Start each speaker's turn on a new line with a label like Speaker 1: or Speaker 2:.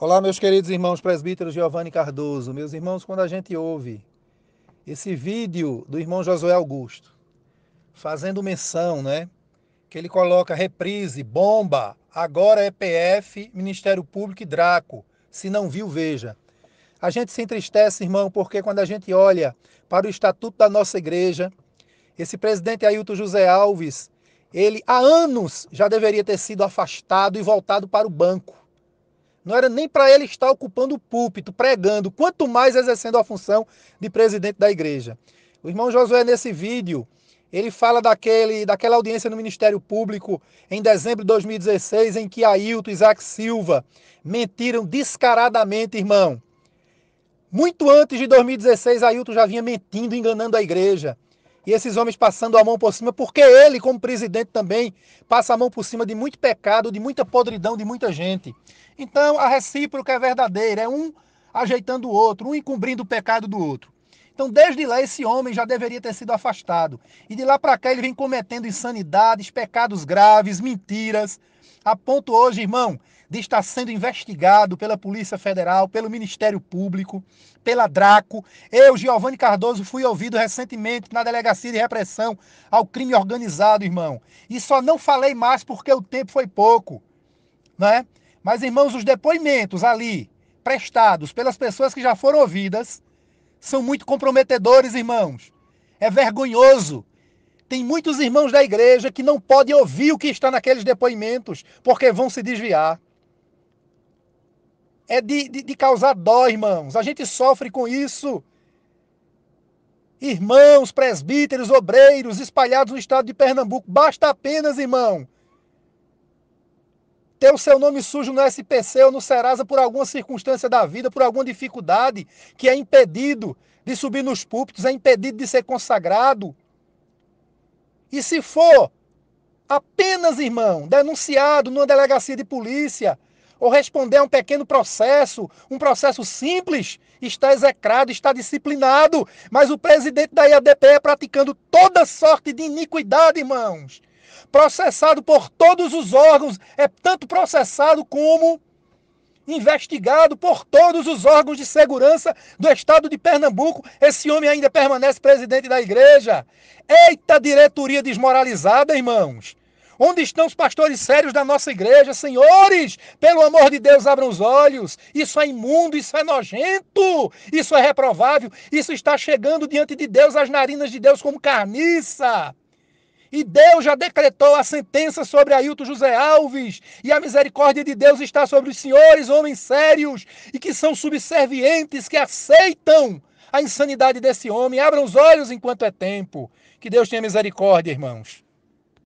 Speaker 1: Olá, meus queridos irmãos presbíteros Giovanni Cardoso. Meus irmãos, quando a gente ouve esse vídeo do irmão Josué Augusto, fazendo menção, né? Que ele coloca reprise, bomba, agora é PF, Ministério Público e Draco. Se não viu, veja. A gente se entristece, irmão, porque quando a gente olha para o estatuto da nossa igreja, esse presidente Ailton José Alves, ele há anos já deveria ter sido afastado e voltado para o banco. Não era nem para ele estar ocupando o púlpito, pregando, quanto mais exercendo a função de presidente da igreja. O irmão Josué, nesse vídeo, ele fala daquele, daquela audiência no Ministério Público em dezembro de 2016, em que Ailton e Isaac Silva mentiram descaradamente, irmão. Muito antes de 2016, Ailton já vinha mentindo, enganando a igreja e esses homens passando a mão por cima, porque ele, como presidente também, passa a mão por cima de muito pecado, de muita podridão de muita gente. Então, a recíproca é verdadeira, é um ajeitando o outro, um encobrindo o pecado do outro. Então, desde lá, esse homem já deveria ter sido afastado. E de lá para cá, ele vem cometendo insanidades, pecados graves, mentiras, a ponto hoje, irmão, de estar sendo investigado pela Polícia Federal, pelo Ministério Público, pela DRACO. Eu, Giovanni Cardoso, fui ouvido recentemente na Delegacia de Repressão ao Crime Organizado, irmão. E só não falei mais porque o tempo foi pouco, né? Mas, irmãos, os depoimentos ali prestados pelas pessoas que já foram ouvidas são muito comprometedores, irmãos. É vergonhoso. Tem muitos irmãos da igreja que não podem ouvir o que está naqueles depoimentos, porque vão se desviar é de, de, de causar dó, irmãos. A gente sofre com isso. Irmãos, presbíteros, obreiros espalhados no estado de Pernambuco, basta apenas, irmão, ter o seu nome sujo no SPC ou no Serasa por alguma circunstância da vida, por alguma dificuldade, que é impedido de subir nos púlpitos, é impedido de ser consagrado. E se for apenas, irmão, denunciado numa delegacia de polícia, ou responder a um pequeno processo, um processo simples, está execrado, está disciplinado. Mas o presidente da IADP é praticando toda sorte de iniquidade, irmãos. Processado por todos os órgãos, é tanto processado como investigado por todos os órgãos de segurança do estado de Pernambuco. Esse homem ainda permanece presidente da igreja. Eita diretoria desmoralizada, irmãos. Onde estão os pastores sérios da nossa igreja? Senhores, pelo amor de Deus, abram os olhos. Isso é imundo, isso é nojento, isso é reprovável, isso está chegando diante de Deus, às narinas de Deus, como carniça. E Deus já decretou a sentença sobre Ailton José Alves. E a misericórdia de Deus está sobre os senhores, homens sérios, e que são subservientes, que aceitam a insanidade desse homem. Abram os olhos enquanto é tempo. Que Deus tenha misericórdia, irmãos.